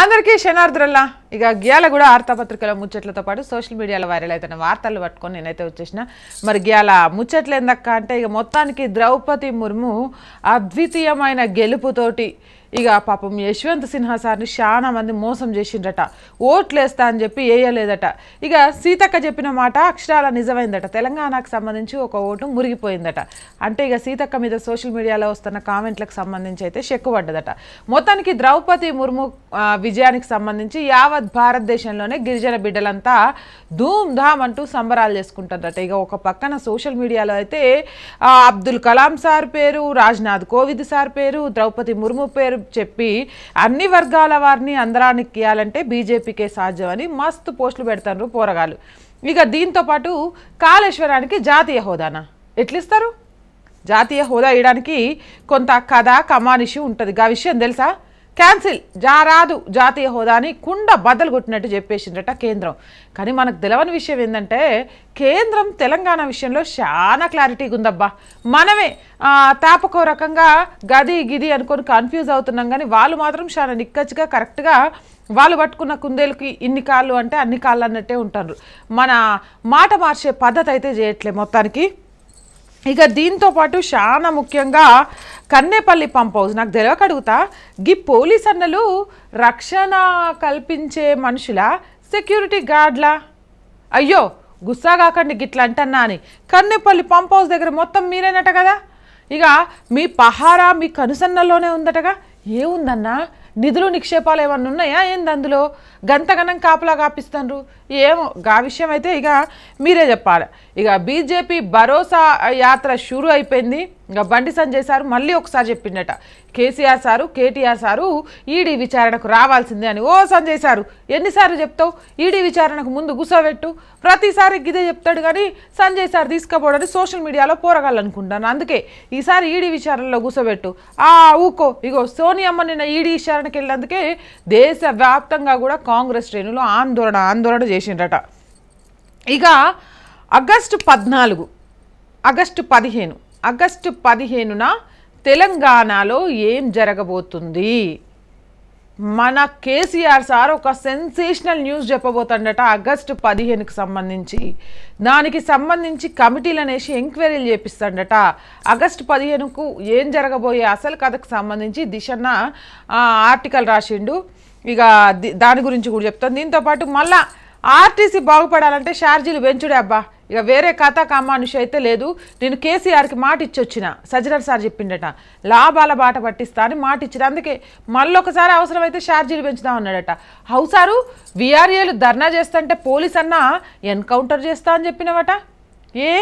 ಆಂಧ್ರಕೇಶ್ ಶನಾರ್ದ್ರಲ್ಲ ఇక గియాల కూడా వార్తాపత్రికల ముచ్చట్లతో పాటు సోషల్ మీడియాలో వైరల్ అవుతున్న వార్తలు పట్టుకొని నేనైతే వచ్చేసిన మరి గియాల ముచ్చట్లు ఎందక్క అంటే ఇక మొత్తానికి ద్రౌపది ముర్ము అద్వితీయమైన గెలుపుతోటి ఇక పాపం యశ్వంత్ సిన్హా సార్ని చాలా మంది మోసం చేసిండట వేస్తా అని చెప్పి వేయలేదట ఇక సీతక్క చెప్పిన మాట అక్షరాల నిజమైందట తెలంగాణకు సంబంధించి ఒక ఓటు మురిగిపోయిందట అంటే ఇక సీతక్క మీద సోషల్ మీడియాలో వస్తున్న కామెంట్లకు సంబంధించి అయితే చెక్కు పడ్డదట మొత్తానికి ద్రౌపది ముర్ము విజయానికి సంబంధించి యావత్ భారతదేశంలోనే గిరిజన బిడ్డలంతా ధూమ్ ధామ్ అంటూ సంబరాలు చేసుకుంటారట ఇక ఒక పక్కన సోషల్ మీడియాలో అయితే అబ్దుల్ కలాం సార్ పేరు రాజ్నాథ్ కోవింద్ సార్ పేరు ద్రౌపది ముర్ము పేరు చెప్పి అన్ని వర్గాల వారిని అందరానికియాలంటే బీజేపీకే సాధ్యమని మస్తు పోస్టులు పెడతారు పోరగాలు ఇక దీంతో పాటు కాళేశ్వరానికి జాతీయ హోదానా ఎట్లిస్తారు జాతీయ హోదా ఇవ్వడానికి కొంత కథ కమానిషి ఉంటుంది ఆ విషయం తెలుసా క్యాన్సిల్ జారాదు జాతీయ హోదాని కుండ బద్దలు కొట్టినట్టు చెప్పేసిందట కేంద్రం కానీ మనకు తెలవని విషయం ఏంటంటే కేంద్రం తెలంగాణ విషయంలో చాలా క్లారిటీగా ఉందబ్బా మనమే తాపకో రకంగా గది గిది అనుకొని కన్ఫ్యూజ్ అవుతున్నాం కానీ వాళ్ళు మాత్రం చాలా నిక్కచ్చిగా కరెక్ట్గా వాళ్ళు పట్టుకున్న కుందేలకి ఇన్ని కాళ్ళు అంటే అన్ని కాళ్ళు అన్నట్టే ఉంటారు మన మాట మార్చే పద్ధతి అయితే చేయట్లే మొత్తానికి ఇక దీంతో పాటు చాలా ముఖ్యంగా కన్నేపల్లి పంప్ హౌస్ నాకు తెలియక అడుగుతా గీ పోలీస్ అన్నలు రక్షణ కల్పించే మనుషుల సెక్యూరిటీ గార్డ్లా అయ్యో గుస్సా కాకండి గిట్లా అంటన్నా అని కన్నేపల్లి పంప్ హౌస్ దగ్గర మొత్తం మీరేనట కదా ఇక మీ పహారా మీ కనుసన్నలోనే ఉందటగా ఏముందన్నా నిధులు నిక్షేపాలు ఏమన్నా ఉన్నాయా ఏంది అందులో గంతగనం కాపలా కాపిస్తారు ఏమో ఆ విషయం అయితే ఇక మీరే చెప్పాలి ఇక బీజేపీ భరోసా యాత్ర షురు అయిపోయింది ఇంకా బండి సంజయ్ సారు మళ్ళీ ఒకసారి చెప్పిండట KCR sir KTR sir ED విచారణకు రావాల్సిందే అని ఓ సంజయ్ సారు ఎన్నిసార్లు చెప్తావు ఈడీ విచారణకు ముందు గుసబెట్టు ప్రతిసారి గిదే చెప్తాడు కానీ సంజయ్ సార్ తీసుకుపోవడానికి సోషల్ మీడియాలో పోరగాలనుకుంటాను అందుకే ఈసారి ఈడీ విచారణలో గుసబెట్టు ఆ ఊకో ఇగో సోనియమ్మ నిన్న ఈడీ విచారణకి వెళ్ళినందుకే దేశవ్యాప్తంగా కూడా కాంగ్రెస్ శ్రేణులు ఆందోళన ఆందోళన చేసిండట ఇక ఆగస్టు పద్నాలుగు ఆగస్టు పదిహేను ఆగస్టు పదిహేనున తెలంగాణలో ఏం జరగబోతుంది మన కేసీఆర్ సార్ ఒక సెన్సేషనల్ న్యూస్ చెప్పబోతుండట ఆగస్టు పదిహేనుకి సంబంధించి దానికి సంబంధించి కమిటీలు అనేసి ఎంక్వైరీలు చేపిస్తాడట ఆగస్టు పదిహేనుకు ఏం జరగబోయే అసలు కథకు సంబంధించి దిశన్న ఆర్టికల్ రాసిండు ఇక దాని గురించి కూడా చెప్తాను దీంతోపాటు మళ్ళీ ఆర్టీసీ బాగుపడాలంటే షార్జీలు పెంచుడే అబ్బా ఇక వేరే కథ కామానుషి అయితే లేదు నేను కేసీఆర్కి మాట ఇచ్చొచ్చిన సజ్జనర్ సార్ చెప్పిండట లాభాల బాట పట్టిస్తా అని మాట ఇచ్చిన అందుకే మళ్ళొకసారి అవసరమైతే షార్జీలు పెంచుదాం అన్నాడట హౌసారు విఆర్ఏలు ధర్నా చేస్తుంటే పోలీస్ అన్నా ఎన్కౌంటర్ చేస్తా అని చెప్పినవట ఏ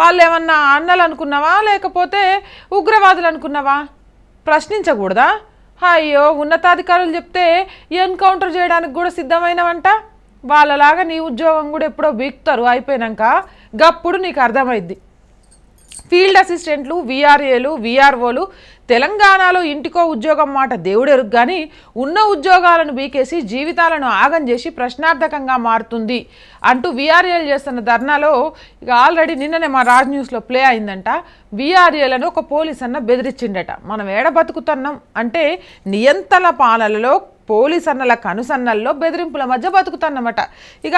వాళ్ళు ఏమన్నా అన్నలు అనుకున్నావా లేకపోతే ఉగ్రవాదులు అనుకున్నావా ప్రశ్నించకూడదా అయ్యో ఉన్నతాధికారులు చెప్తే ఎన్కౌంటర్ చేయడానికి కూడా సిద్ధమైనవంట వాళ్ళలాగా నీ ఉద్యోగం కూడా ఎప్పుడో బీక్తారు అయిపోయాక గప్పుడు నీకు అర్థమైద్ది ఫీల్డ్ అసిస్టెంట్లు వీఆర్ఏలు వీఆర్ఓలు తెలంగాణలో ఇంటికో ఉద్యోగం మాట దేవుడెరుగు కానీ ఉన్న ఉద్యోగాలను బీకేసి జీవితాలను ఆగం చేసి ప్రశ్నార్థకంగా మారుతుంది అంటూ విఆర్ఏలు చేస్తున్న ధర్నాలో ఇక ఆల్రెడీ నిన్ననే మా రాజ్ న్యూస్లో ప్లే అయిందంట విఆర్ఏలను ఒక పోలీస్ అన్న బెదిరించిండట మనం ఏడ బతుకుతున్నాం అంటే నియంతల పాలనలో పోలీసన్నల అన్నల కనుసన్నల్లో బెదిరింపుల మధ్య బతుకుతానమాట ఇక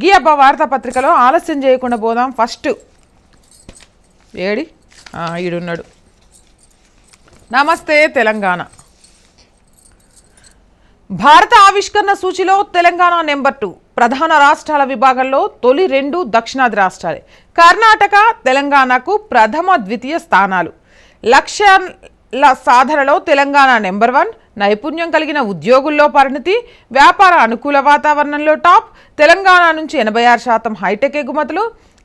గీ అబ్బా వార్తాపత్రికలో ఆలస్యం చేయకుండా పోదాం ఫస్ట్ ఏడి ఈడున్నాడు నమస్తే తెలంగాణ భారత ఆవిష్కరణ సూచిలో తెలంగాణ నెంబర్ టూ ప్రధాన రాష్ట్రాల విభాగంలో తొలి రెండు దక్షిణాది రాష్ట్రాలే కర్ణాటక తెలంగాణకు ప్రథమ ద్వితీయ స్థానాలు లక్ష్యాల సాధనలో తెలంగాణ నెంబర్ వన్ నైపుణ్యం కలిగిన ఉద్యోగుల్లో పరిణతి వ్యాపార అనుకూల వాతావరణంలో టాప్ తెలంగాణ నుంచి ఎనభై ఆరు శాతం హైటెక్ ఎగుమతులు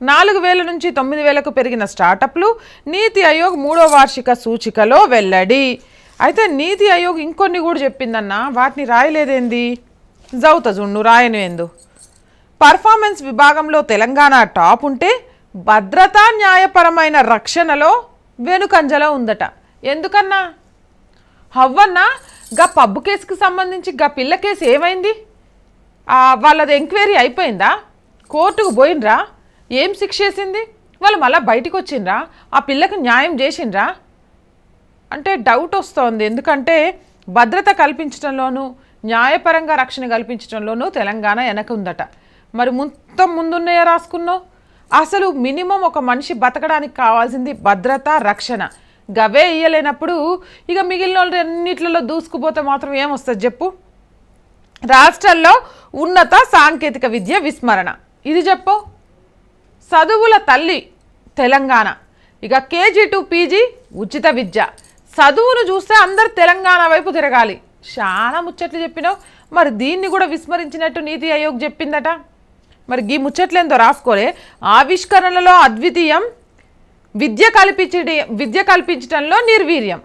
నాలుగు వేల నుంచి తొమ్మిది వేలకు పెరిగిన స్టార్టప్లు నీతి ఆయోగ్ మూడో వార్షిక సూచికలో వెల్లడి అయితే నీతి ఆయోగ్ ఇంకొన్ని కూడా చెప్పిందన్న వాటిని రాయలేదేంది జౌత జుండు రాయను ఎందు పర్ఫార్మెన్స్ విభాగంలో తెలంగాణ టాప్ ఉంటే భద్రతా న్యాయపరమైన రక్షణలో వెనుకంజలో ఉందట ఎందుకన్నా హవ్వన్నా గా పబ్బు కేసుకు సంబంధించి గా పిల్ల కేసు ఏమైంది వాళ్ళది ఎంక్వైరీ అయిపోయిందా కోర్టుకు పోయినరా ఏం శిక్ష వేసింది వాళ్ళు మళ్ళీ బయటకు వచ్చిండ్రా ఆ పిల్లకు న్యాయం చేసిండ్రా అంటే డౌట్ వస్తోంది ఎందుకంటే భద్రత కల్పించడంలోనూ న్యాయపరంగా రక్షణ కల్పించడంలోనూ తెలంగాణ వెనక ఉందట మరి మొత్తం ముందున్నయ్యా రాసుకున్నావు అసలు మినిమం ఒక మనిషి బతకడానికి కావాల్సింది భద్రత రక్షణ గవే ఇయ్యలేనప్పుడు ఇక మిగిలిన వాళ్ళు అన్నిట్లలో దూసుకుపోతే మాత్రం ఏమొస్తుంది చెప్పు రాష్ట్రంలో ఉన్నత సాంకేతిక విద్య విస్మరణ ఇది చెప్పు చదువుల తల్లి తెలంగాణ ఇక కేజీ టు పీజీ ఉచిత విద్య చదువును చూస్తే అందరు తెలంగాణ వైపు తిరగాలి చాలా ముచ్చట్లు చెప్పినావు మరి దీన్ని కూడా విస్మరించినట్టు నీతి ఆయోగ్ చెప్పిందట మరి గీ ఎంతో రాసుకోలే ఆవిష్కరణలో అద్వితీయం విద్య కల్పించడం విద్య కల్పించడంలో నిర్వీర్యం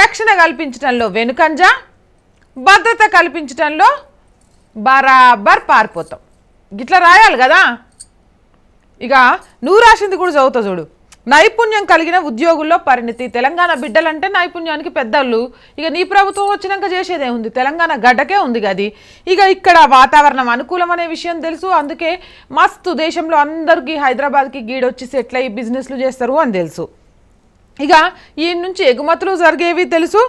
రక్షణ కల్పించడంలో వెనుకంజ భద్రత కల్పించడంలో బరాబర్ పారిపోతాం ఇట్లా రాయాలి కదా ఇక నువ్వు రాసింది కూడా చదువుతావు చూడు నైపుణ్యం కలిగిన ఉద్యోగుల్లో పరిణితి తెలంగాణ బిడ్డలంటే నైపుణ్యానికి పెద్దళ్ళు ఇక నీ ప్రభుత్వం వచ్చినాక చేసేదే ఉంది తెలంగాణ గడ్డకే ఉంది గది ఇక ఇక్కడ వాతావరణం అనుకూలం అనే విషయం తెలుసు అందుకే మస్తు దేశంలో అందరికీ హైదరాబాద్కి గీడొచ్చి సెటిల్ అయ్యి బిజినెస్లు చేస్తారు అని తెలుసు ఇక ఈ నుంచి ఎగుమతులు జరిగేవి తెలుసు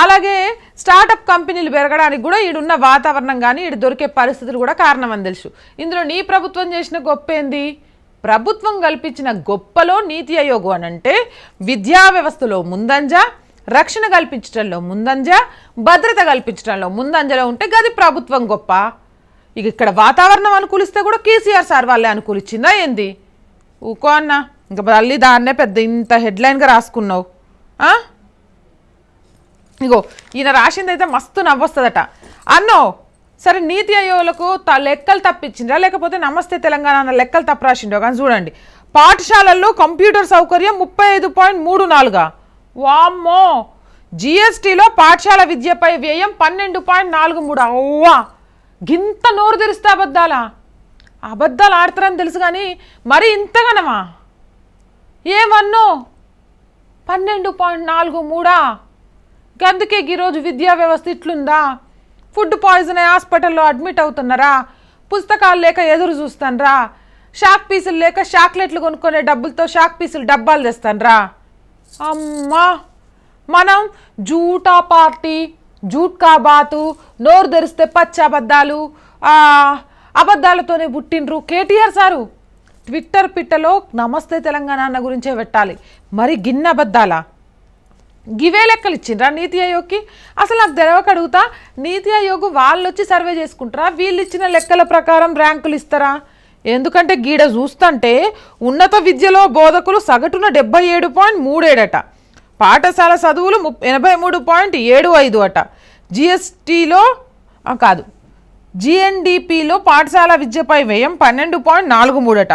అలాగే స్టార్టప్ కంపెనీలు పెరగడానికి కూడా ఈడున్న వాతావరణం కానీ ఈడు దొరికే పరిస్థితులు కూడా కారణం అని తెలుసు ఇందులో నీ ప్రభుత్వం చేసిన గొప్ప ఏంది ప్రభుత్వం కల్పించిన గొప్పలో నీతి ఆయోగ్ అని అంటే విద్యా వ్యవస్థలో ముందంజ రక్షణ కల్పించడంలో ముందంజ భద్రత కల్పించడంలో ముందంజలో ఉంటే గది ప్రభుత్వం గొప్ప ఇక ఇక్కడ వాతావరణం అనుకూలిస్తే కూడా కేసీఆర్ సార్ వాళ్ళే అనుకూలిచ్చిందా ఏంది ఊకో అన్న ఇంకా మళ్ళీ దాన్నే పెద్ద ఇంత హెడ్లైన్గా రాసుకున్నావు ఇగో ఈయన రాసిందైతే మస్తు నవ్వొస్తుందట అన్నో సరే నీతి ఆయోగులకు లెక్కలు తప్పించిండ్రా లేకపోతే నమస్తే తెలంగాణ అన్న లెక్కలు రాసిండో కానీ చూడండి పాఠశాలల్లో కంప్యూటర్ సౌకర్యం ముప్పై ఐదు పాయింట్ మూడు నాలుగా వామ్మో జిఎస్టీలో పాఠశాల విద్యపై వ్యయం పన్నెండు పాయింట్ నాలుగు మూడు అవ్వా గింత నోరు తెరిస్తే అబద్ధాలా అబద్ధాలు ఆడతారని తెలుసు కానీ మరి ఇంతగనమా ఏమన్నో పన్నెండు పాయింట్ నాలుగు మూడా అందుకే ఈరోజు విద్యా వ్యవస్థ ఇట్లుందా ఫుడ్ పాయిజన్ అయ్యి హాస్పిటల్లో అడ్మిట్ అవుతున్నారా పుస్తకాలు లేక ఎదురు చూస్తానరా షాక్ పీసులు లేక షాక్లెట్లు కొనుక్కునే డబ్బులతో షాక్ పీసులు డబ్బాలు తెస్తానరా అమ్మా మనం జూటా పార్టీ జూట్కా బాతు నోరు తెరిస్తే పచ్చ అబద్ధాలు అబద్ధాలతోనే పుట్టినరు కేటీఆర్ సారు ట్విట్టర్ పిట్టలో నమస్తే తెలంగాణ గురించే పెట్టాలి మరి గిన్నె అబద్ధాలా గివే లెక్కలు ఇచ్చిండ్రా నీతి ఆయోగ్కి అసలు నాకు తెరవక అడుగుతా నీతి ఆయోగ్ వాళ్ళు వచ్చి సర్వే చేసుకుంటారా వీళ్ళు ఇచ్చిన లెక్కల ప్రకారం ర్యాంకులు ఇస్తారా ఎందుకంటే గీడ చూస్తుంటే ఉన్నత విద్యలో బోధకులు సగటున డెబ్బై ఏడు పాయింట్ మూడేడట పాఠశాల చదువులు ము ఎనభై మూడు పాయింట్ ఏడు ఐదు అట జిఎస్టీలో కాదు జిఎన్డిపిలో పాఠశాల విద్యపై వ్యయం పన్నెండు పాయింట్ నాలుగు మూడట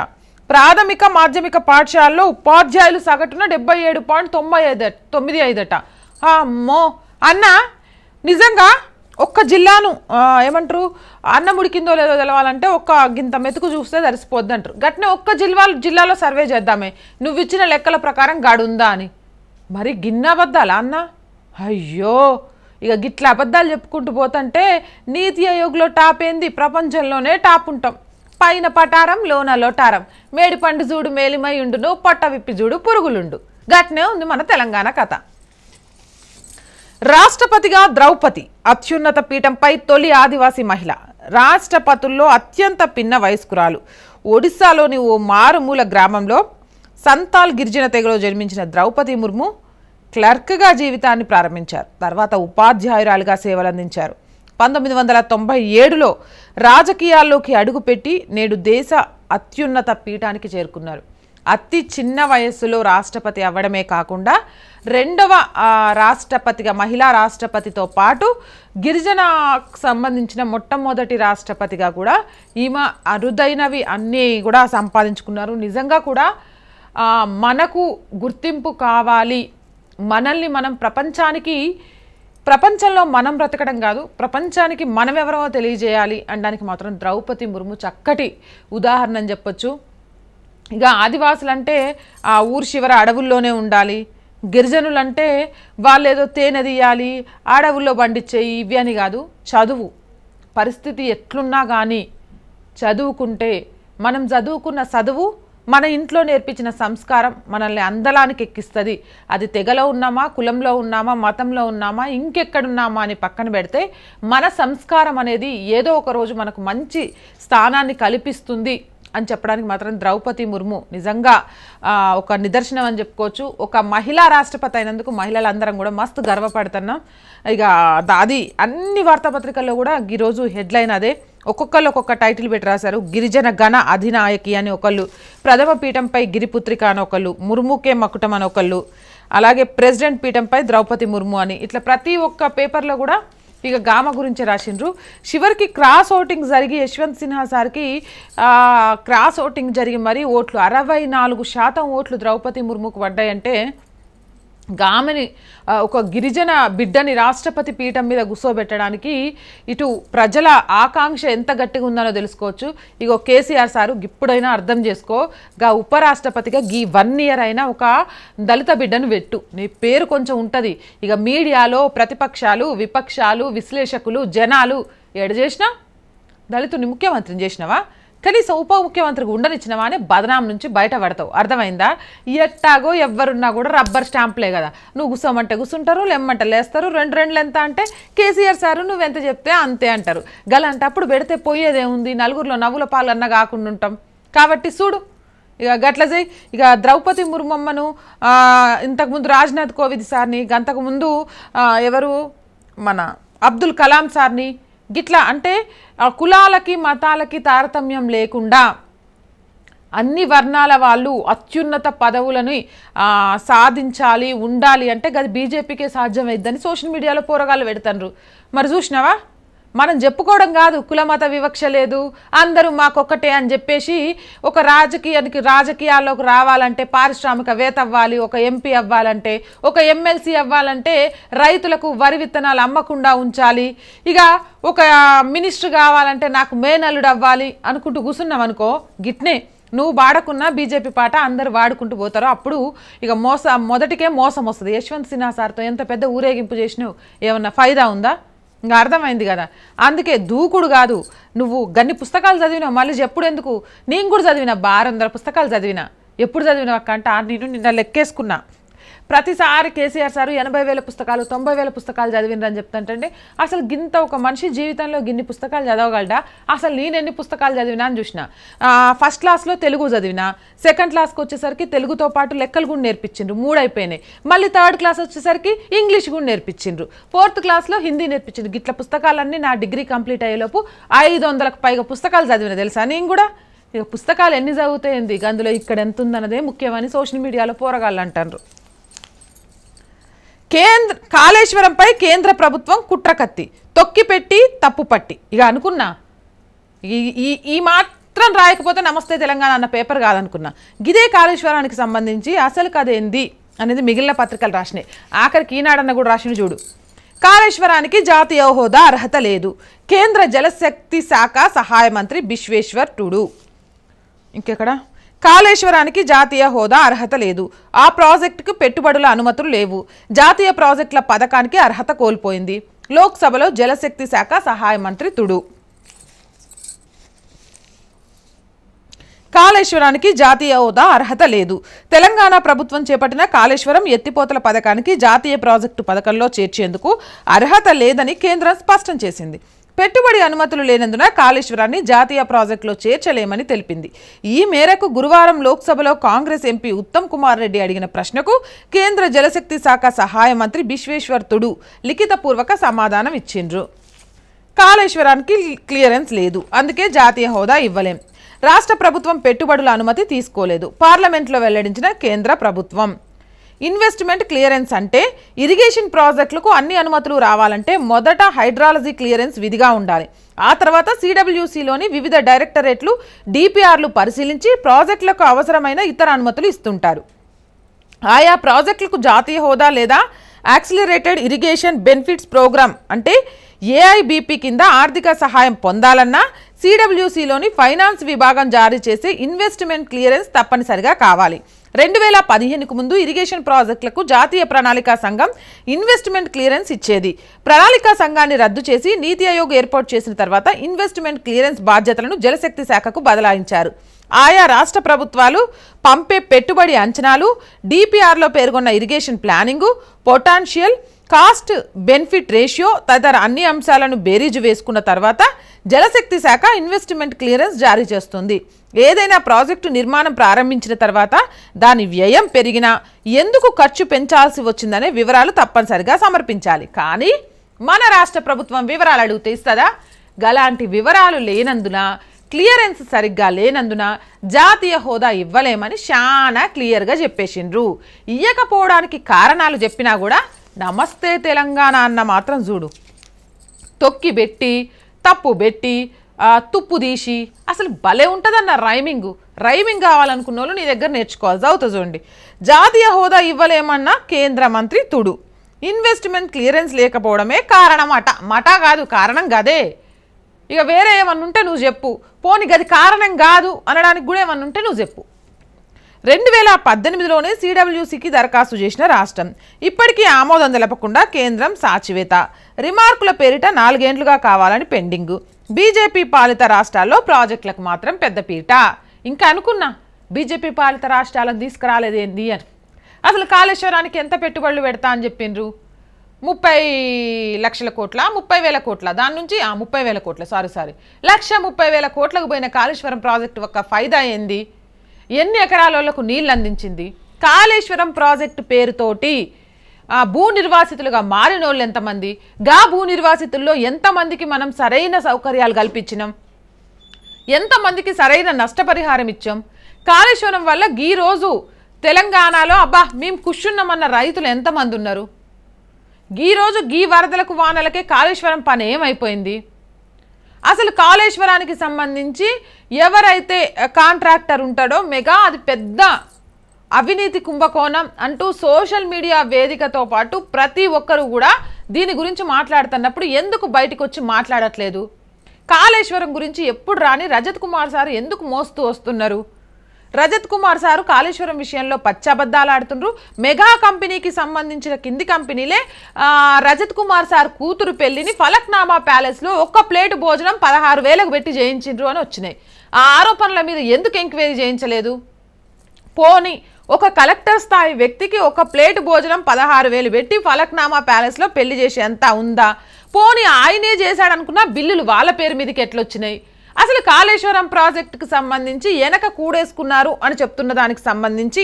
ప్రాథమిక మాధ్యమిక పాఠశాలలో ఉపాధ్యాయులు సగటున డెబ్బై ఏడు పాయింట్ తొంభై ఐదు తొమ్మిది ఐదట అమ్మో అన్న నిజంగా ఒక్క జిల్లాను ఏమంటారు అన్న ముడికిందో లేదో తెలవాలంటే ఒక్క గింత మెతుకు చూస్తే సరిసిపోద్ది అంటారు గట్నే ఒక్క జిల్లా జిల్లాలో సర్వే చేద్దామే నువ్వు ఇచ్చిన లెక్కల ప్రకారం గాడుందా అని మరి గిన్నె అబద్ధాలా అన్న అయ్యో ఇక గిట్ల అబద్ధాలు చెప్పుకుంటూ పోతుంటే నీతి ఆయోగ్లో టాప్ ఏంది ప్రపంచంలోనే టాప్ ఉంటాం పైన పటారం లోన లోటారం మేడిపండు జూడు ఉండును పొట్ట విప్పి జూడు పురుగులుండు గట్నే ఉంది మన తెలంగాణ కథ రాష్ట్రపతిగా ద్రౌపది అత్యున్నత పీఠంపై తొలి ఆదివాసీ మహిళ రాష్ట్రపతుల్లో అత్యంత పిన్న వయస్కురాలు ఒడిశాలోని ఓ మారుమూల గ్రామంలో సంతాల్ గిరిజన తెగలో జన్మించిన ద్రౌపది ముర్ము క్లర్క్గా జీవితాన్ని ప్రారంభించారు తర్వాత ఉపాధ్యాయురాలుగా సేవలందించారు పంతొమ్మిది వందల తొంభై ఏడులో రాజకీయాల్లోకి అడుగుపెట్టి నేడు దేశ అత్యున్నత పీఠానికి చేరుకున్నారు అతి చిన్న వయస్సులో రాష్ట్రపతి అవ్వడమే కాకుండా రెండవ రాష్ట్రపతిగా మహిళా రాష్ట్రపతితో పాటు గిరిజన సంబంధించిన మొట్టమొదటి రాష్ట్రపతిగా కూడా ఈమె అరుదైనవి అన్నీ కూడా సంపాదించుకున్నారు నిజంగా కూడా మనకు గుర్తింపు కావాలి మనల్ని మనం ప్రపంచానికి ప్రపంచంలో మనం బ్రతకడం కాదు ప్రపంచానికి మనం ఎవరో తెలియజేయాలి అనడానికి మాత్రం ద్రౌపది ముర్ము చక్కటి ఉదాహరణ అని చెప్పొచ్చు ఇక ఆదివాసులంటే ఆ ఊరి చివర అడవుల్లోనే ఉండాలి గిరిజనులంటే వాళ్ళు ఏదో తేనెదియాలి అడవుల్లో పండించేయి ఇవి అని కాదు చదువు పరిస్థితి ఎట్లున్నా కానీ చదువుకుంటే మనం చదువుకున్న చదువు మన ఇంట్లో నేర్పించిన సంస్కారం మనల్ని అందలానికి ఎక్కిస్తుంది అది తెగలో ఉన్నామా కులంలో ఉన్నామా మతంలో ఉన్నామా ఇంకెక్కడున్నామా అని పక్కన పెడితే మన సంస్కారం అనేది ఏదో ఒక రోజు మనకు మంచి స్థానాన్ని కల్పిస్తుంది అని చెప్పడానికి మాత్రం ద్రౌపది ముర్ము నిజంగా ఒక నిదర్శనం అని చెప్పుకోవచ్చు ఒక మహిళా రాష్ట్రపతి అయినందుకు మహిళలందరం కూడా మస్తు గర్వపడుతున్నాం ఇక అది అన్ని వార్తాపత్రికల్లో కూడా ఈరోజు హెడ్లైన్ అదే ఒక్కొక్కరు ఒక్కొక్క టైటిల్ పెట్టి రాశారు గిరిజన ఘన అధినాయకి అని ఒకళ్ళు ప్రథమ పీఠంపై గిరిపుత్రిక అని ఒకళ్ళు ముర్ముకే మకుటం అని ఒకళ్ళు అలాగే ప్రెసిడెంట్ పీఠంపై ద్రౌపది ముర్ము అని ఇట్లా ప్రతి ఒక్క పేపర్లో కూడా ఇక గామ గురించి రాసిండ్రు చివరికి క్రాస్ ఓటింగ్ జరిగి యశ్వంత్ సిన్హా సార్కి క్రాస్ ఓటింగ్ జరిగి మరి ఓట్లు అరవై నాలుగు శాతం ఓట్లు ద్రౌపది ముర్ముకు పడ్డాయంటే గామని ఒక గిరిజన బిడ్డని రాష్ట్రపతి పీఠం మీద గుసోబెట్టడానికి ఇటు ప్రజల ఆకాంక్ష ఎంత గట్టిగా ఉందనో తెలుసుకోవచ్చు ఇగో కేసీఆర్ సారు ఇప్పుడైనా అర్థం చేసుకో గా ఉపరాష్ట్రపతిగా గీ వన్ ఇయర్ అయినా ఒక దళిత బిడ్డను పెట్టు నీ పేరు కొంచెం ఉంటుంది ఇక మీడియాలో ప్రతిపక్షాలు విపక్షాలు విశ్లేషకులు జనాలు ఎడ చేసినా దళితుని ముఖ్యమంత్రిని చేసినావా కనీసం ఉప ముఖ్యమంత్రికి ఉండనిచ్చినవా అని బదనాం నుంచి బయటపడతావు అర్థమైందా ఎట్టాగో ఎవరున్నా కూడా రబ్బర్ స్టాంపులే కదా నువ్వు గుసమంటే కూసుంటారు లెమ్మంటే లేస్తారు రెండు రెండు ఎంత అంటే కేసీఆర్ సారు నువ్వెంత చెప్తే అంతే అంటారు గలంటప్పుడు పెడితే ఉంది నలుగురిలో నవ్వుల పాలన్నా కాకుండా ఉంటాం కాబట్టి చూడు ఇక గట్ల చేయి ఇక ద్రౌపది ముర్మమ్మను ఇంతకుముందు రాజ్నాథ్ కోవింద్ సార్ని అంతకుముందు ఎవరు మన అబ్దుల్ కలాం సార్ని గిట్లా అంటే కులాలకి మతాలకి తారతమ్యం లేకుండా అన్ని వర్ణాల వాళ్ళు అత్యున్నత పదవులని సాధించాలి ఉండాలి అంటే గది బీజేపీకే సాధ్యమైద్దని సోషల్ మీడియాలో పోరగాళ్ళు పెడతారు మరి చూసినావా మనం చెప్పుకోవడం కాదు కులమత వివక్ష లేదు అందరూ మాకొక్కటే అని చెప్పేసి ఒక రాజకీయానికి రాజకీయాల్లోకి రావాలంటే పారిశ్రామికవేత్త అవ్వాలి ఒక ఎంపీ అవ్వాలంటే ఒక ఎమ్మెల్సీ అవ్వాలంటే రైతులకు వరి విత్తనాలు అమ్మకుండా ఉంచాలి ఇక ఒక మినిస్టర్ కావాలంటే నాకు మేనల్లుడు అవ్వాలి అనుకుంటూ కూర్చున్నాం అనుకో గిట్నే నువ్వు వాడకున్నా బీజేపీ పాట అందరు వాడుకుంటూ పోతారు అప్పుడు ఇక మోస మొదటికే మోసం వస్తుంది యశ్వంత్ సిన్హా సార్తో ఎంత పెద్ద ఊరేగింపు చేసినావు ఏమన్నా ఫైదా ఉందా ఇంకా అర్థమైంది కదా అందుకే దూకుడు కాదు నువ్వు గన్ని పుస్తకాలు చదివినా మళ్ళీ ఎప్పుడు ఎందుకు నేను కూడా చదివిన బారు పుస్తకాలు చదివిన ఎప్పుడు చదివినా అక్క అంటే నేను నిన్న లెక్కేసుకున్నా ప్రతిసారి కేసీఆర్ సార్ ఎనభై వేల పుస్తకాలు తొంభై వేల పుస్తకాలు చదివినరని చెప్తుంటే అసలు గింత ఒక మనిషి జీవితంలో గిన్ని పుస్తకాలు చదవగలడా అసలు నేను ఎన్ని పుస్తకాలు చదివినా అని చూసిన ఫస్ట్ క్లాస్లో తెలుగు చదివిన సెకండ్ క్లాస్కి వచ్చేసరికి తెలుగుతో పాటు లెక్కలు కూడా నేర్పించిండ్రు మూడు అయిపోయినాయి మళ్ళీ థర్డ్ క్లాస్ వచ్చేసరికి ఇంగ్లీష్ కూడా నేర్పించిండ్రు ఫోర్త్ క్లాస్లో హిందీ నేర్పించిండ్రు గిట్ల పుస్తకాలన్నీ నా డిగ్రీ కంప్లీట్ అయ్యేలోపు ఐదు వందలకు పైగా పుస్తకాలు చదివిన తెలుసా నేను కూడా ఇక పుస్తకాలు ఎన్ని చదువుతాయింది అందులో ఇక్కడ ఎంత ఉందన్నదే ముఖ్యమని సోషల్ మీడియాలో పోరగాళ్ళు అంటారు కేంద్ర కాళేశ్వరంపై కేంద్ర ప్రభుత్వం కుట్రకత్తి తొక్కిపెట్టి తప్పుపట్టి ఇక అనుకున్నా ఈ ఈ మాత్రం రాయకపోతే నమస్తే తెలంగాణ అన్న పేపర్ కాదనుకున్నా గిదే కాళేశ్వరానికి సంబంధించి అసలు కదేంది అనేది మిగిలిన పత్రికలు రాసినాయి ఆఖరికి ఈనాడన్న కూడా రాసిన చూడు కాళేశ్వరానికి జాతీయ హోదా అర్హత లేదు కేంద్ర జలశక్తి శాఖ సహాయ మంత్రి బిశ్వేశ్వర్ టుడు ఇంకెక్కడా కాళేశ్వరానికి జాతీయ హోదా అర్హత లేదు ఆ ప్రాజెక్టుకు పెట్టుబడుల అనుమతులు లేవు జాతీయ ప్రాజెక్టుల పథకానికి అర్హత కోల్పోయింది లోక్సభలో జలశక్తి శాఖ సహాయ మంత్రి తుడు కాళేశ్వరానికి జాతీయ హోదా అర్హత లేదు తెలంగాణ ప్రభుత్వం చేపట్టిన కాళేశ్వరం ఎత్తిపోతల పథకానికి జాతీయ ప్రాజెక్టు పథకంలో చేర్చేందుకు అర్హత లేదని కేంద్రం స్పష్టం చేసింది పెట్టుబడి అనుమతులు లేనందున కాళేశ్వరాన్ని జాతీయ ప్రాజెక్టులో చేర్చలేమని తెలిపింది ఈ మేరకు గురువారం లోక్సభలో కాంగ్రెస్ ఎంపీ ఉత్తమ్ కుమార్ రెడ్డి అడిగిన ప్రశ్నకు కేంద్ర జలశక్తి శాఖ సహాయ మంత్రి విశ్వేశ్వర్ తుడు లిఖితపూర్వక సమాధానం ఇచ్చిండ్రు కాళేశ్వరానికి క్లియరెన్స్ లేదు అందుకే జాతీయ హోదా ఇవ్వలేం రాష్ట్ర ప్రభుత్వం పెట్టుబడుల అనుమతి తీసుకోలేదు పార్లమెంట్లో వెల్లడించిన కేంద్ర ప్రభుత్వం ఇన్వెస్ట్మెంట్ క్లియరెన్స్ అంటే ఇరిగేషన్ ప్రాజెక్టులకు అన్ని అనుమతులు రావాలంటే మొదట హైడ్రాలజీ క్లియరెన్స్ విధిగా ఉండాలి ఆ తర్వాత సిడబ్ల్యూసిలోని వివిధ డైరెక్టరేట్లు డిపిఆర్లు పరిశీలించి ప్రాజెక్టులకు అవసరమైన ఇతర అనుమతులు ఇస్తుంటారు ఆయా ప్రాజెక్టులకు జాతీయ హోదా లేదా యాక్సిలరేటెడ్ ఇరిగేషన్ బెనిఫిట్స్ ప్రోగ్రామ్ అంటే ఏఐబిపి కింద ఆర్థిక సహాయం పొందాలన్నా సిడబ్ల్యూసిలోని ఫైనాన్స్ విభాగం జారీ చేసే ఇన్వెస్ట్మెంట్ క్లియరెన్స్ తప్పనిసరిగా కావాలి రెండు వేల పదిహేనుకు ముందు ఇరిగేషన్ ప్రాజెక్టులకు జాతీయ ప్రణాళికా సంఘం ఇన్వెస్ట్మెంట్ క్లియరెన్స్ ఇచ్చేది ప్రణాళికా సంఘాన్ని రద్దు చేసి నీతి ఆయోగ్ ఏర్పాటు చేసిన తర్వాత ఇన్వెస్ట్మెంట్ క్లియరెన్స్ బాధ్యతలను జలశక్తి శాఖకు బదలాయించారు ఆయా రాష్ట్ర ప్రభుత్వాలు పంపే పెట్టుబడి అంచనాలు డిపిఆర్లో పేర్కొన్న irrigation planning potential cost benefit ratio తదితర అన్ని అంశాలను బేరీజు వేసుకున్న తర్వాత జలశక్తి శాఖ ఇన్వెస్ట్మెంట్ క్లియరెన్స్ జారీ చేస్తుంది ఏదైనా ప్రాజెక్టు నిర్మాణం ప్రారంభించిన తర్వాత దాని వ్యయం పెరిగినా ఎందుకు ఖర్చు పెంచాల్సి వచ్చిందనే వివరాలు తప్పనిసరిగా సమర్పించాలి కానీ మన రాష్ట్ర ప్రభుత్వం వివరాలు అడిగితే ఇస్తుందా గలాంటి వివరాలు లేనందున క్లియరెన్స్ సరిగ్గా లేనందున జాతీయ హోదా ఇవ్వలేమని చాలా క్లియర్గా చెప్పేసిండ్రు ఇయ్యకపోవడానికి కారణాలు చెప్పినా కూడా నమస్తే తెలంగాణ అన్న మాత్రం చూడు తొక్కిబెట్టి తప్పు పెట్టి తుప్పు తీసి అసలు భలే ఉంటుందన్న రైమింగ్ రైమింగ్ కావాలనుకున్న వాళ్ళు నీ దగ్గర నేర్చుకోవాల్సి అవుతుంది చూడండి జాతీయ హోదా ఇవ్వలేమన్నా కేంద్ర మంత్రి తుడు ఇన్వెస్ట్మెంట్ క్లియరెన్స్ లేకపోవడమే కారణం అట మట కాదు కారణం గదే ఇక వేరే ఏమన్నా ఉంటే నువ్వు చెప్పు పోనీ గది కారణం కాదు అనడానికి కూడా ఏమన్నా ఉంటే నువ్వు చెప్పు రెండు వేల పద్దెనిమిదిలోనే సీడబ్ల్యూసీకి దరఖాస్తు చేసిన రాష్ట్రం ఇప్పటికీ ఆమోదం తెలపకుండా కేంద్రం సాచివేత రిమార్కుల పేరిట నాలుగేండ్లుగా కావాలని పెండింగ్ బీజేపీ పాలిత రాష్ట్రాల్లో ప్రాజెక్టులకు మాత్రం పెద్దపీట ఇంకా అనుకున్నా బీజేపీ పాలిత రాష్ట్రాలను తీసుకురాలేదేంది అని అసలు కాళేశ్వరానికి ఎంత పెట్టుబడులు పెడతా అని చెప్పిండ్రు ముప్పై లక్షల కోట్ల ముప్పై వేల కోట్ల దాని నుంచి ముప్పై వేల కోట్ల సారీ సారీ లక్ష ముప్పై వేల కోట్లకు పోయిన కాళేశ్వరం ప్రాజెక్టు ఒక ఫైదా ఏంది ఎన్ని ఎకరాలకు నీళ్లు అందించింది కాళేశ్వరం ప్రాజెక్టు పేరుతోటి ఆ భూ నిర్వాసితులుగా మారిన వాళ్ళు ఎంతమంది గా భూ నిర్వాసితుల్లో ఎంతమందికి మనం సరైన సౌకర్యాలు కల్పించినాం ఎంతమందికి సరైన నష్టపరిహారం ఇచ్చాం కాళేశ్వరం వల్ల ఈ రోజు తెలంగాణలో అబ్బా మేము కుష్యున్నామన్న రైతులు ఎంతమంది ఉన్నారు ఈ రోజు గీ వరదలకు వానలకే కాళేశ్వరం పని ఏమైపోయింది అసలు కాళేశ్వరానికి సంబంధించి ఎవరైతే కాంట్రాక్టర్ ఉంటాడో మెగా అది పెద్ద అవినీతి కుంభకోణం అంటూ సోషల్ మీడియా వేదికతో పాటు ప్రతి ఒక్కరూ కూడా దీని గురించి మాట్లాడుతున్నప్పుడు ఎందుకు బయటకు వచ్చి మాట్లాడట్లేదు కాళేశ్వరం గురించి ఎప్పుడు రాని రజత్ కుమార్ సార్ ఎందుకు మోస్తూ వస్తున్నారు రజత్ కుమార్ సారు కాళేశ్వరం విషయంలో పచ్చబద్దాలు ఆడుతుండ్రు మెగా కంపెనీకి సంబంధించిన కింది కంపెనీలే రజత్ కుమార్ సార్ కూతురు పెళ్లిని ఫలక్నామా ప్యాలెస్లో ఒక్క ప్లేటు భోజనం పదహారు వేలకు పెట్టి చేయించిండ్రు అని వచ్చినాయి ఆ ఆరోపణల మీద ఎందుకు ఎంక్వైరీ చేయించలేదు పోని ఒక కలెక్టర్ స్థాయి వ్యక్తికి ఒక ప్లేటు భోజనం పదహారు వేలు పెట్టి ఫలక్నామా ప్యాలెస్లో పెళ్లి చేసేంత ఉందా పోని ఆయనే చేశాడనుకున్న బిల్లులు వాళ్ళ పేరు మీదకి ఎట్లొచ్చినాయి అసలు కాళేశ్వరం ప్రాజెక్టుకు సంబంధించి వెనక కూడేసుకున్నారు అని చెప్తున్న దానికి సంబంధించి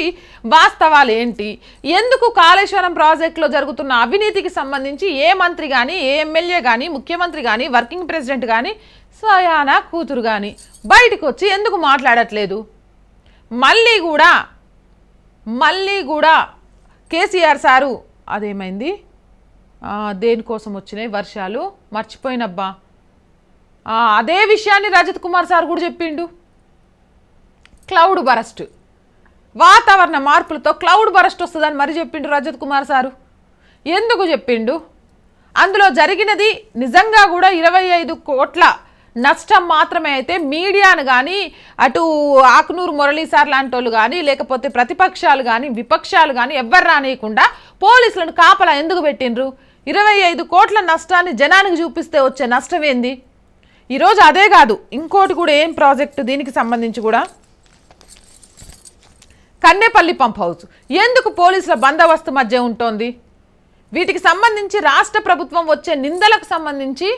వాస్తవాలు ఏంటి ఎందుకు కాళేశ్వరం ప్రాజెక్టులో జరుగుతున్న అవినీతికి సంబంధించి ఏ మంత్రి కానీ ఏ ఎమ్మెల్యే కానీ ముఖ్యమంత్రి కానీ వర్కింగ్ ప్రెసిడెంట్ కానీ స్వయానా కూతురు కానీ బయటకు వచ్చి ఎందుకు మాట్లాడట్లేదు మళ్ళీ కూడా మళ్ళీ కూడా కేసీఆర్ సారు అదేమైంది దేనికోసం వచ్చినాయి వర్షాలు మర్చిపోయినబ్బా అదే విషయాన్ని రజత్ కుమార్ సార్ కూడా చెప్పిండు క్లౌడ్ బరస్ట్ వాతావరణ మార్పులతో క్లౌడ్ బరస్ట్ వస్తుందని మరి చెప్పిండు రజత్ కుమార్ సారు ఎందుకు చెప్పిండు అందులో జరిగినది నిజంగా కూడా ఇరవై ఐదు కోట్ల నష్టం మాత్రమే అయితే మీడియాను కానీ అటు ఆకునూరు మురళీ సార్ లాంటి వాళ్ళు కానీ లేకపోతే ప్రతిపక్షాలు కానీ విపక్షాలు కానీ ఎవ్వరు రానియకుండా పోలీసులను కాపలా ఎందుకు పెట్టిండ్రు ఇరవై ఐదు కోట్ల నష్టాన్ని జనానికి చూపిస్తే వచ్చే నష్టం ఏంది ఈరోజు అదే కాదు ఇంకోటి కూడా ఏం ప్రాజెక్టు దీనికి సంబంధించి కూడా కన్నేపల్లి పంప్ హౌస్ ఎందుకు పోలీసుల బందోబస్తు మధ్య ఉంటోంది వీటికి సంబంధించి రాష్ట్ర ప్రభుత్వం వచ్చే నిందలకు సంబంధించి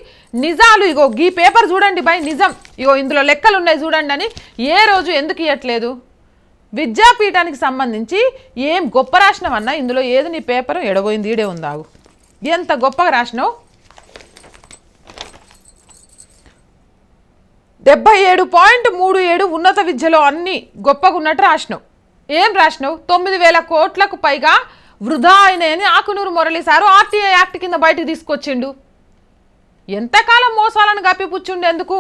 నిజాలు ఇగో ఈ పేపర్ చూడండి బై నిజం ఇగో ఇందులో లెక్కలు ఉన్నాయి చూడండి అని ఏ రోజు ఎందుకు ఇవ్వట్లేదు విద్యాపీఠానికి సంబంధించి ఏం గొప్ప రాసినవన్నా ఇందులో ఏది నీ పేపర్ ఎడబోయింది ఈడే ఉందావు ఎంత గొప్పగా రాసినావు డెబ్బై ఏడు పాయింట్ మూడు ఏడు ఉన్నత విద్యలో అన్ని గొప్పగా ఉన్నట్టు రాసినావు ఏం రాసినావు తొమ్మిది వేల కోట్లకు పైగా వృధా అయినాయని ఆకునూరు మురళీసారు ఆర్టీఐ యాక్ట్ కింద బయటకు తీసుకొచ్చిండు ఎంతకాలం మోసాలను గప్పిపుచ్చుండేందుకు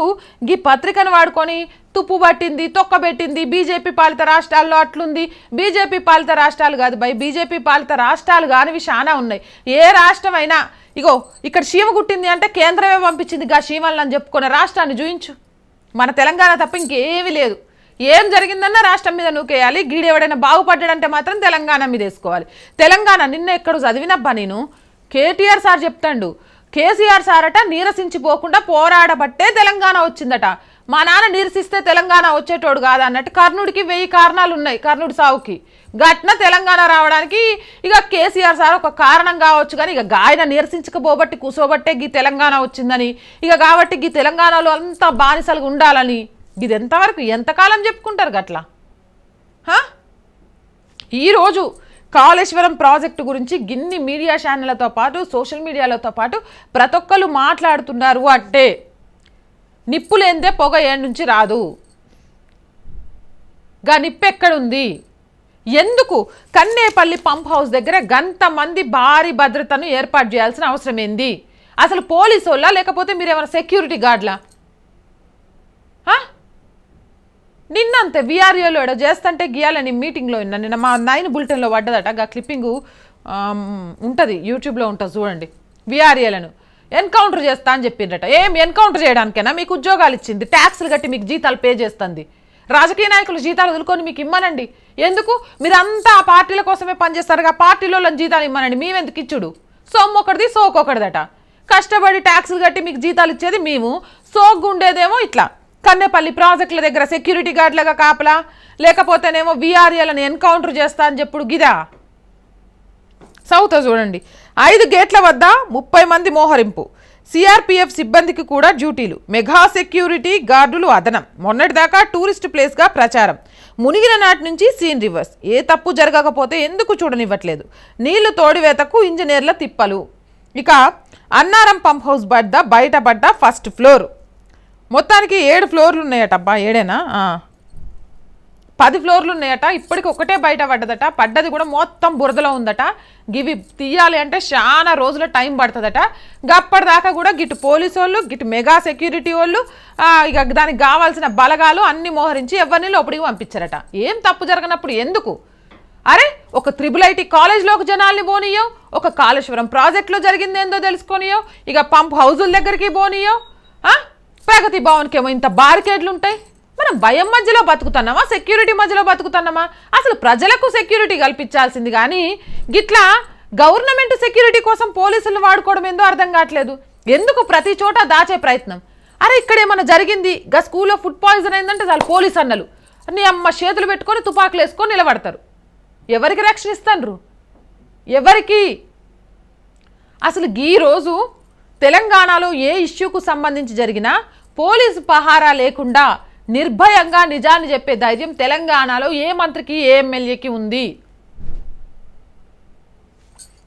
గీ పత్రికను వాడుకొని తుప్పు పట్టింది తొక్కబెట్టింది బీజేపీ పాలిత రాష్ట్రాల్లో అట్లుంది బీజేపీ పాలిత రాష్ట్రాలు కాదు భయ బీజేపీ పాలిత రాష్ట్రాలు కానివి చాలా ఉన్నాయి ఏ రాష్ట్రమైనా ఇగో ఇక్కడ చీమ గుట్టింది అంటే కేంద్రమే పంపించింది గా చీమల్ని అని చెప్పుకున్న రాష్ట్రాన్ని చూయించు మన తెలంగాణ తప్ప ఇంకేమీ లేదు ఏం జరిగిందన్నా రాష్ట్రం మీద నూకేయాలి గీడెవడైనా బాగుపడ్డాడంటే మాత్రం తెలంగాణ మీద వేసుకోవాలి తెలంగాణ నిన్న ఎక్కడ చదివినబ్బా నేను కేటీఆర్ సార్ చెప్తాడు కేసీఆర్ సార్ అట నీరసించిపోకుండా పోరాడబట్టే తెలంగాణ వచ్చిందట మా నాన్న నిరసిస్తే తెలంగాణ వచ్చేటోడు కాదు అన్నట్టు కర్ణుడికి వెయ్యి కారణాలు ఉన్నాయి కర్ణుడి సావుకి ఘటన తెలంగాణ రావడానికి ఇక కేసీఆర్ సార్ ఒక కారణం కావచ్చు కానీ ఇక గాయన నిరసించకపోబట్టి కూసోబట్టే గీ తెలంగాణ వచ్చిందని ఇక కాబట్టి గీ తెలంగాణలో అంతా బానిసలుగా ఉండాలని ఇది ఎంతవరకు ఎంతకాలం చెప్పుకుంటారు గట్లా ఈరోజు కాళేశ్వరం ప్రాజెక్టు గురించి గిన్ని మీడియా ఛానళ్లతో పాటు సోషల్ మీడియాలతో పాటు ప్రతి ఒక్కరు మాట్లాడుతున్నారు అంటే నిప్పు లేనిదే పొగ ఏడు నుంచి రాదు గా నిప్పు ఎక్కడుంది ఎందుకు కన్నేపల్లి పంప్ హౌస్ దగ్గర గంతమంది భారీ భద్రతను ఏర్పాటు చేయాల్సిన అవసరం ఏంది అసలు పోలీసు వాళ్ళ లేకపోతే ఏమైనా సెక్యూరిటీ గార్డ్లా నిన్నంతే విఆర్ఏలో ఎడ చేస్తంటే గీయాలని మీటింగ్లో విన్నా నిన్న మా నైన్ బులెటిన్లో పడ్డదట గా క్లిప్పింగు ఉంటుంది యూట్యూబ్లో ఉంటుంది చూడండి విఆర్ఏలను ఎన్కౌంటర్ చేస్తా అని చెప్పిండట ఏం ఎన్కౌంటర్ చేయడానికైనా మీకు ఉద్యోగాలు ఇచ్చింది ట్యాక్స్లు కట్టి మీకు జీతాలు పే చేస్తుంది రాజకీయ నాయకులు జీతాలు వదులుకొని మీకు ఇమ్మనండి ఎందుకు మీరంతా ఆ పార్టీల కోసమే పనిచేస్తారు ఆ పార్టీలో జీతాలు ఇమ్మనండి మేమెందుకు ఇచ్చుడు సొమ్ము ఒకటిది సోక్ ఒకటిదట కష్టపడి ట్యాక్స్లు కట్టి మీకు జీతాలు ఇచ్చేది మేము సోగ్గు ఉండేదేమో ఇట్లా కన్నెపల్లి ప్రాజెక్టుల దగ్గర సెక్యూరిటీ గార్డులగా కాపలా లేకపోతేనేమో వీఆర్ఏలను ఎన్కౌంటర్ చేస్తా అని చెప్పుడు గిదా సౌత చూడండి ఐదు గేట్ల వద్ద ముప్పై మంది మోహరింపు సిఆర్పిఎఫ్ సిబ్బందికి కూడా డ్యూటీలు మెగా సెక్యూరిటీ గార్డులు అదనం మొన్నటిదాకా టూరిస్ట్ ప్లేస్గా ప్రచారం మునిగిన నాటి నుంచి సీన్ రివర్స్ ఏ తప్పు జరగకపోతే ఎందుకు చూడనివ్వట్లేదు నీళ్లు తోడివేతకు ఇంజనీర్ల తిప్పలు ఇక అన్నారం పంప్ హౌస్ బడ్డ బయటపడ్డ ఫస్ట్ ఫ్లోర్ మొత్తానికి ఏడు ఫ్లోర్లు ఉన్నాయటబ్బా ఏడేనా పది ఫ్లోర్లు ఉన్నాయట ఇప్పటికి ఒకటే బయట పడ్డదట పడ్డది కూడా మొత్తం బురదలో ఉందట గివి తీయాలి అంటే చాలా రోజుల టైం పడుతుందట గప్పటిదాకా కూడా గిటు పోలీసు వాళ్ళు గిటు మెగా సెక్యూరిటీ వాళ్ళు ఇక దానికి కావాల్సిన బలగాలు అన్ని మోహరించి ఎవరిని లోపలికి పంపించారట ఏం తప్పు జరగనప్పుడు ఎందుకు అరే ఒక త్రిబుల్ ఐటీ కాలేజ్లోకి జనాల్ని పోనీయో ఒక కాళేశ్వరం ప్రాజెక్టులో జరిగింది ఏందో తెలుసుకొనియో ఇక పంప్ హౌజుల దగ్గరికి పోనీయో ప్రగతి భవన్కి ఏమో ఇంత బారికేడ్లు ఉంటాయి మనం భయం మధ్యలో బతుకుతున్నామా సెక్యూరిటీ మధ్యలో బతుకుతున్నామా అసలు ప్రజలకు సెక్యూరిటీ కల్పించాల్సింది కానీ గిట్లా గవర్నమెంట్ సెక్యూరిటీ కోసం పోలీసులు వాడుకోవడం ఎందుకు అర్థం కావట్లేదు ఎందుకు ప్రతి చోట దాచే ప్రయత్నం అరే ఇక్కడ ఏమన్నా జరిగింది గా స్కూల్లో ఫుడ్ పాయిజన్ అయిందంటే చాలా పోలీసు అన్నలు నీ అమ్మ చేతులు పెట్టుకొని తుపాకులు వేసుకొని నిలబడతారు ఎవరికి రక్షణ ఎవరికి అసలు ఈ రోజు తెలంగాణలో ఏ ఇష్యూకు సంబంధించి జరిగినా పోలీసు పహారా లేకుండా నిర్భయంగా నిజాన్ని చెప్పే ధైర్యం తెలంగాణలో ఏ మంత్రికి ఏ ఎమ్మెల్యేకి ఉంది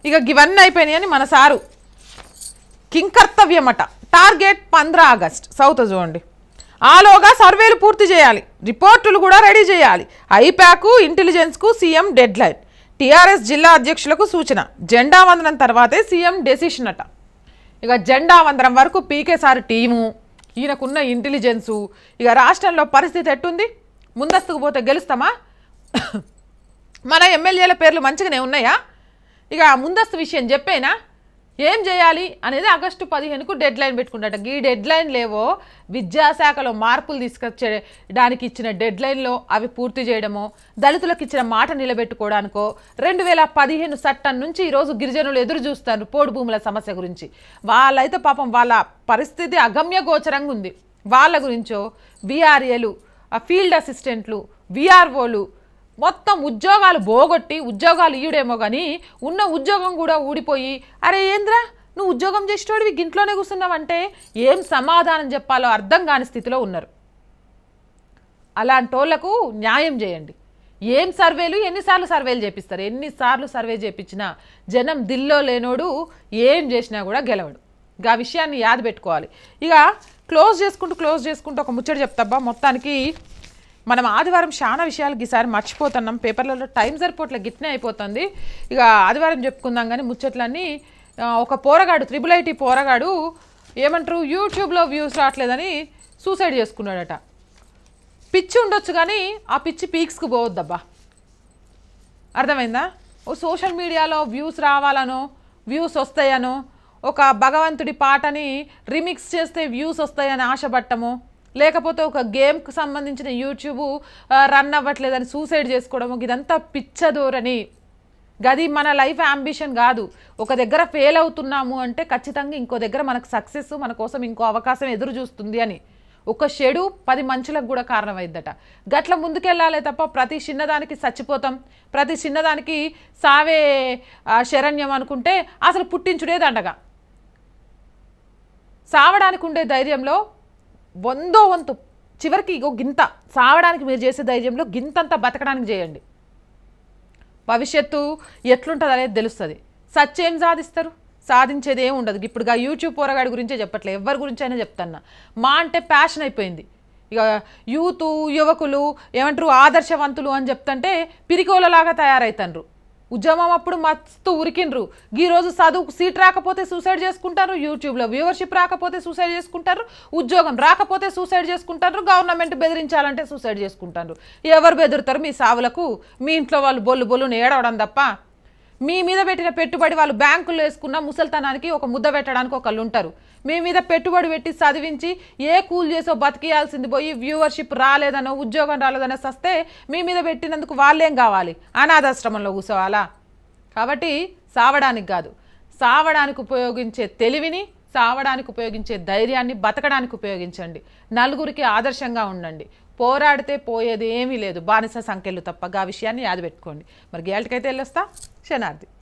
ఇక గివన్నీ అయిపోయినాయని మన సారు కింకర్తవ్యమట టార్గెట్ పంద్ర ఆగస్ట్ సౌత్ చూడండి ఆలోగా సర్వేలు పూర్తి చేయాలి రిపోర్టులు కూడా రెడీ చేయాలి ఐప్యాకు ఇంటెలిజెన్స్కు సీఎం డెడ్లైన్ టీఆర్ఎస్ జిల్లా అధ్యక్షులకు సూచన జెండా వందనం తర్వాతే సీఎం డెసిషన్ అట ఇక జెండా వందనం వరకు పీకేసారి టీము ఈయనకున్న ఇంటెలిజెన్సు ఇక రాష్ట్రంలో పరిస్థితి ఎట్టుంది ముందస్తుకు పోతే గెలుస్తామా మన ఎమ్మెల్యేల పేర్లు మంచిగానే ఉన్నాయా ఇక ముందస్తు విషయం చెప్పేనా ఏం చేయాలి అనేది ఆగస్టు పదిహేనుకు డెడ్ లైన్ పెట్టుకుంటాట ఈ డెడ్ లైన్ లేవో విద్యాశాఖలో మార్పులు దానికి ఇచ్చిన డెడ్ లైన్లో అవి పూర్తి చేయడమో దళితులకు ఇచ్చిన మాట నిలబెట్టుకోవడానికో రెండు వేల పదిహేను సట్టం నుంచి ఈరోజు గిరిజనులు ఎదురు చూస్తారు పోడు భూముల సమస్య గురించి వాళ్ళైతే పాపం వాళ్ళ పరిస్థితి అగమ్య గోచరంగా ఉంది వాళ్ళ గురించో బీఆర్ఏలు ఫీల్డ్ అసిస్టెంట్లు విఆర్ఓలు మొత్తం ఉద్యోగాలు పోగొట్టి ఉద్యోగాలు ఈడేమో కానీ ఉన్న ఉద్యోగం కూడా ఊడిపోయి అరే ఏంద్రా నువ్వు ఉద్యోగం చేసేటోడివి గింట్లోనే కూర్చున్నావంటే ఏం సమాధానం చెప్పాలో అర్థం కాని స్థితిలో ఉన్నారు అలాంటి వాళ్ళకు న్యాయం చేయండి ఏం సర్వేలు ఎన్నిసార్లు సర్వేలు చేపిస్తారు ఎన్నిసార్లు సర్వే చేపించినా జనం దిల్లో లేనోడు ఏం చేసినా కూడా గెలవడు ఆ విషయాన్ని యాద పెట్టుకోవాలి ఇక క్లోజ్ చేసుకుంటూ క్లోజ్ చేసుకుంటూ ఒక ముచ్చట చెప్తాబ్బా మొత్తానికి మనం ఆదివారం చాలా విషయాలు ఈసారి మర్చిపోతున్నాం పేపర్లలో టైం సరిపోట్ల గిట్నే అయిపోతుంది ఇక ఆదివారం చెప్పుకుందాం కానీ ముచ్చట్లన్నీ ఒక పోరగాడు త్రిబుల్ ఐటీ పోరగాడు ఏమంటారు యూట్యూబ్లో వ్యూస్ రావట్లేదని సూసైడ్ చేసుకున్నాడట పిచ్చి ఉండొచ్చు కానీ ఆ పిచ్చి పీక్స్కి పోవద్దబ్బా అర్థమైందా ఓ సోషల్ మీడియాలో వ్యూస్ రావాలనో వ్యూస్ వస్తాయనో ఒక భగవంతుడి పాటని రిమిక్స్ చేస్తే వ్యూస్ వస్తాయని ఆశపట్టము లేకపోతే ఒక గేమ్కి సంబంధించిన యూట్యూబ్ రన్ అవ్వట్లేదని సూసైడ్ చేసుకోవడం ఇదంతా పిచ్చధోరణి గది మన లైఫ్ అంబిషన్ కాదు ఒక దగ్గర ఫెయిల్ అవుతున్నాము అంటే ఖచ్చితంగా ఇంకో దగ్గర మనకు సక్సెస్ మన కోసం ఇంకో అవకాశం ఎదురు చూస్తుంది అని ఒక షెడు పది మంచులకు కూడా కారణమైందట గట్ల ముందుకెళ్ళాలే తప్ప ప్రతి చిన్నదానికి చచ్చిపోతాం ప్రతి చిన్నదానికి సావే శరణ్యం అనుకుంటే అసలు పుట్టించుడేదండగా సావడానికి ఉండే ధైర్యంలో వందో వంతు చివరికి ఇగో గింత సావడానికి మీరు చేసే ధైర్యంలో గింతంత బతకడానికి చేయండి భవిష్యత్తు ఎట్లుంటుంది అనేది తెలుస్తుంది సత్యం సాధిస్తారు సాధించేది ఏమి ఉండదు ఇక యూట్యూబ్ పోరగాడి గురించే చెప్పట్లేదు ఎవరి గురించి అయినా చెప్తాన్నా మా అంటే ప్యాషన్ అయిపోయింది ఇక యూతు యువకులు ఏమంటారు ఆదర్శవంతులు అని చెప్తుంటే పిరికోలలాగా తయారవుతారు ఉద్యమం అప్పుడు మస్తు ఉరికిండ్రు ఈ రోజు చదువుకు సీట్ రాకపోతే సూసైడ్ చేసుకుంటారు యూట్యూబ్లో వ్యూవర్షిప్ రాకపోతే సూసైడ్ చేసుకుంటారు ఉద్యోగం రాకపోతే సూసైడ్ చేసుకుంటారు గవర్నమెంట్ బెదిరించాలంటే సూసైడ్ చేసుకుంటారు ఎవరు బెదురుతారు మీ సావులకు మీ ఇంట్లో వాళ్ళు బొల్లు బొల్లును ఏడవడం తప్ప మీ మీద పెట్టిన పెట్టుబడి వాళ్ళు బ్యాంకులు వేసుకున్న ముసల్తనానికి ఒక ముద్ద పెట్టడానికి ఒకళ్ళు ఉంటారు మీ మీద పెట్టుబడి పెట్టి చదివించి ఏ కూల్ చేసో బతికియాల్సింది పోయి వ్యూవర్షిప్ రాలేదనో ఉద్యోగం రాలేదనో సస్తే మీ మీద పెట్టినందుకు వాళ్ళేం కావాలి అనాథాశ్రమంలో కూర్చోవాలా కాబట్టి సావడానికి కాదు సావడానికి ఉపయోగించే తెలివిని సావడానికి ఉపయోగించే ధైర్యాన్ని బతకడానికి ఉపయోగించండి నలుగురికి ఆదర్శంగా ఉండండి పోరాడితే పోయేది ఏమీ లేదు బానిస సంఖ్యలు తప్పగా ఆ విషయాన్ని యాదపెట్టుకోండి మరి గేల్ట్కైతే వెళ్ళొస్తా క్షణార్థి